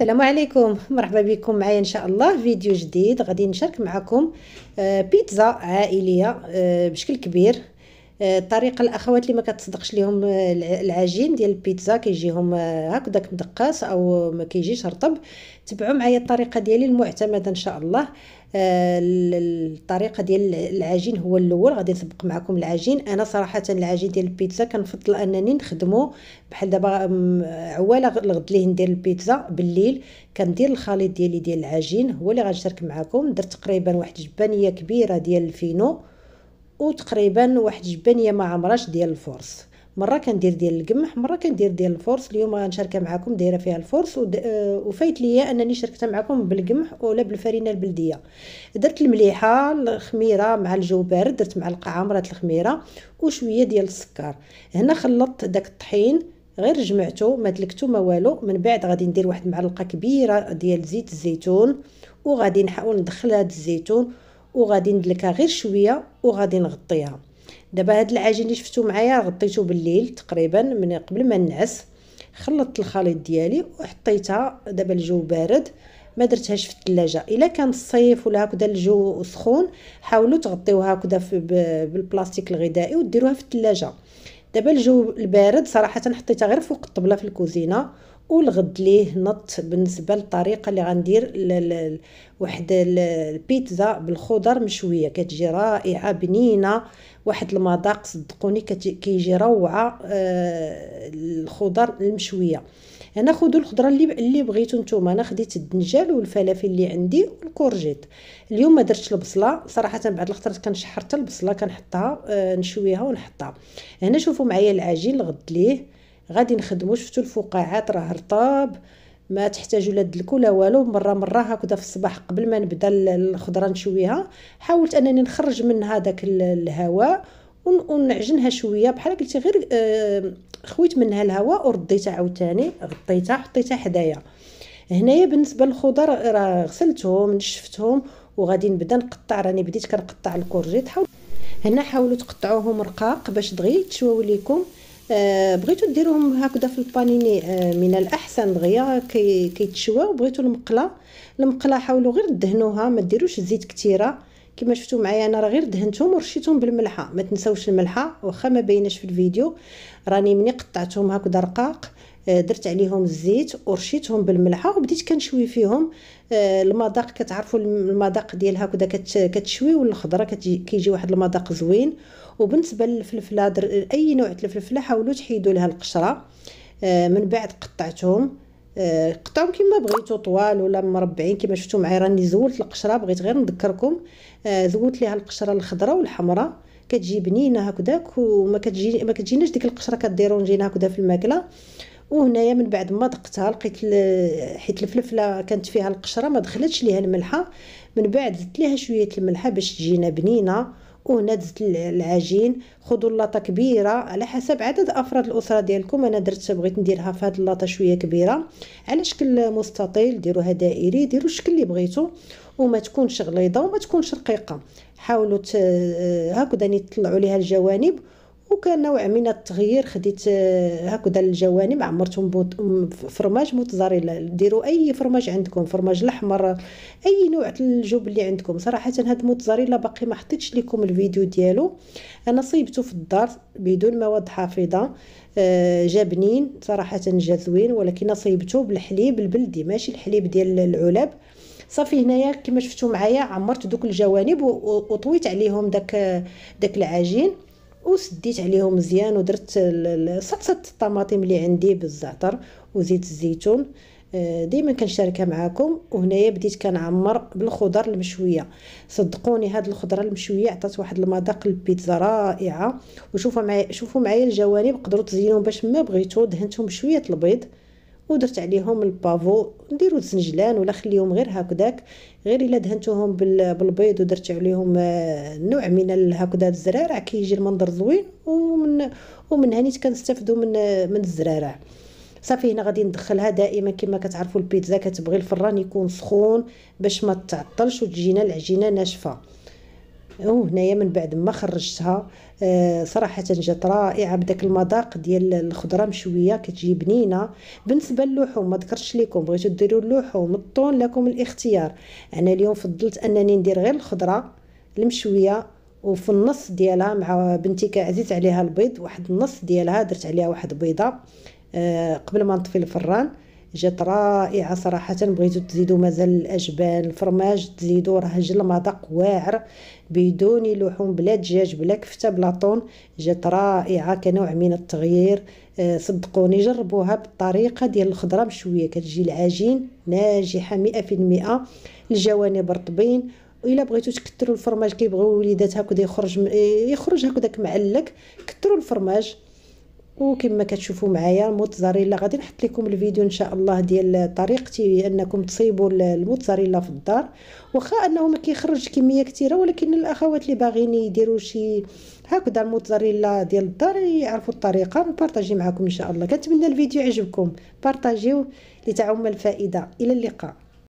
السلام عليكم مرحبا بكم معايا ان شاء الله فيديو جديد غادي نشارك معكم آه، بيتزا عائليه آه، بشكل كبير الطريقه آه، الاخوات اللي ما كتصدقش ليهم آه، العجين ديال البيتزا كيجيهم آه، هكذاك مدقاس او ما كيجيش رطب تبعوا معايا الطريقه ديالي المعتمده ان شاء الله الطريقه ديال العجين هو الاول غادي نسبق معكم العجين انا صراحه العجين ديال البيتزا كنفضل انني نخدمه بحال دابا عواله الغد ليه ندير البيتزا بالليل كندير الخليط ديالي ديال العجين هو اللي غنشارك معكم درت تقريبا واحد جبانيه كبيره ديال الفينو وتقريبا واحد جبانيه ما عمرهاش ديال الفورس مره كندير ديال القمح مره كندير ديال الفورس اليوم غنشارك معكم دايره فيها الفورس ود... آه، وفايت ليا انني شاركتها معكم بالقمح ولا بالفرينه البلديه درت المليحه الخميره مع الجو بارد درت معلقه عامره الخميره وشويه ديال السكر هنا خلطت داك الطحين غير جمعته ما دلكته ما والو من بعد غادي ندير واحد معلقه كبيره ديال زيت الزيتون وغادي نحاول ندخل هذا الزيتون وغادي ندلكها غير شويه وغادي نغطيها دابا هاد العجين اللي شفتو معايا غطيته بالليل تقريبا من قبل ما نعس خلطت الخليط ديالي وحطيتها دابا الجو بارد ما درتهاش في الثلاجه الا كان الصيف ولا هكذا الجو سخون حاولوا تغطيوها هكذا بالبلاستيك الغذائي وديروها في الثلاجه دابا الجو البارد صراحه حطيتها غير فوق الطبله في الكوزينه والغد ليه نط بالنسبه للطريقه اللي غندير واحد البيتزا بالخضر مشويه كتجي رائعه بنينه واحد المذاق صدقوني كيجي روعه آه الخضر المشويه هنا خذوا الخضره اللي اللي بغيتو نتوما انا خديت الدنجال والفلافل اللي عندي والكورجيت اليوم ما درتش البصله صراحه بعد الخطرات كنشحر حتى البصله كنحطها آه نشويها ونحطها هنا شوفوا معايا العجين الغد ليه غادي نخدمو شفتو الفقاعات راه رطاب ما تحتاجو لا دلكو لا والو مره مره هكذا في الصباح قبل ما نبدا الخضره نشويها حاولت انني نخرج منها داك الهواء ونعجنها شويه بحال قلتي غير آه، خويت منها الهواء ورديتها عاوتاني غطيتها حطيتها حدايا هنايا بالنسبه للخضر راه غسلتهم نشفتهم وغادي نبدا نقطع راني بديت كنقطع الكورجيت حاول هنا حاولوا تقطعوهم رقاق باش دغيا يتشواو ليكم آه، بغيتو ديروهم هكذا في البانيني آه، من الاحسن دغيا كيتشواو بغيتو المقله المقله حاولوا غير دهنوها ما ديروش الزيت كثيره كما شفتوا معايا انا راه غير دهنتهم ورشيتهم بالملحه ما تنساوش الملحه واخا ما بيناش في الفيديو راني مني قطعتهم هكذا رقاق آه، درت عليهم الزيت ورشيتهم بالملحه وبديت كنشوي فيهم آه، المذاق كتعرفوا المذاق ديال هكذا كتشوي والخضره كيجي واحد المذاق زوين وبالنسبه للفلفله اي نوع الفلفله حاولوا تحيدوا لها القشره آه، من بعد قطعتهم قطعهم كما بغيتو طوال ولا مربعين كما شفتوا معايا راني زولت القشره بغيت غير نذكركم زولت ليها القشره الخضراء والحمراء كتجي بنينه هكذاك وما كتجي ما كتجيناش ديك القشره نجينا هكذا في الماكله وهنايا من بعد ما دقتها لقيت حيت الفلفله كانت فيها القشره ما دخلتش ليها الملحه من بعد زدت ليها شويه الملحه باش تجينا بنينه وهنا دزت العجين خذوا لاطه كبيره على حسب عدد افراد الاسره ديالكم انا درت بغيت نديرها في هاد اللاطه شويه كبيره على شكل مستطيل ديروها دائري ديروا الشكل اللي بغيتو وما تكونش غليظه وما تكونش رقيقه حاولوا هكذا تطلعوا ليها الجوانب نوع من التغيير خديت آه، هكذا الجوانب عمرتهم فرماج موتزاريلا ديروا اي فرماج عندكم فرماج الاحمر اي نوع الجوب اللي عندكم صراحه هاد موتزاريلا باقي ما حطيتش لكم الفيديو ديالو انا صيبته في الدار بدون مواد حافظه آه، جا بنين صراحه جا زوين ولكن صيبته بالحليب البلدي ماشي الحليب ديال العلب صافي هنايا كما شفتوا معايا عمرت دوك الجوانب وطويت عليهم داك داك العجين وسديت عليهم مزيان ودرت صلصه الطماطم اللي عندي بالزعتر وزيت الزيتون آه، ديما كنشاركها معاكم وهنايا بديت كنعمر بالخضر المشويه صدقوني هاد الخضره المشويه عطات واحد المذاق للبيتزا رائعه وشوفوا معايا شوفوا معايا الجوانب قدروا تزينوهم باش ما بغيتو دهنتهم بشويه البيض ودرت عليهم البافو نديرو الزنجلان ولا خليهم غير هكذاك غير الا دهنتوهم بالبيض ودرت عليهم آه، نوع من هكذا الزرارع كيجي المنظر زوين ومن ومن هنيت كنستافدو من من الزرارع صافي هنا غادي ندخلها دائما كما كتعرفوا البيتزا كتبغي الفران يكون سخون باش ما تعطلش وتجينا العجينه ناشفه وهنايا من بعد ما خرجتها آه، صراحه جات رائعه بداك المذاق ديال الخضره مشويه كتجي بنينه بالنسبه للحوم ما ذكرتش لكم بغيتو ديروا اللحوم الطون لكم الاختيار انا اليوم فضلت انني ندير غير الخضره المشويه وفي النص ديالها مع بنتي كعزيت عليها البيض واحد النص ديالها درت عليها واحد بيضه آه، قبل ما نطفي الفران جات رائعه صراحه بغيتو تزيدوا مازال الاجبان الفرماج تزيدوا راه جا المذاق واعر بدون لحوم بلا دجاج بلا كفته بلا طون جات رائعه كنوع من التغيير آه، صدقوني جربوها بالطريقه ديال الخضره بشويه كتجي العجين ناجحه مئة في المئة الجوانب رطبين الا بغيتو تكثروا الفرماج كيبغيو وليدات هكذا يخرج يخرج هكذاك معلك كثروا الفرماج وكما كتشوفوا معايا الموتزاريلا غادي نحط لكم الفيديو ان شاء الله ديال طريقتي انكم تصيبوا الموتزاريلا في الدار واخا انه ما كيخرج كميه كثيره ولكن الاخوات اللي باغيين يديروا شي هكذا الموتزاريلا ديال الدار يعرفوا الطريقه نبارطاجي معكم ان شاء الله كنتمنى الفيديو يعجبكم بارطاجيو لتعم الفائده الى اللقاء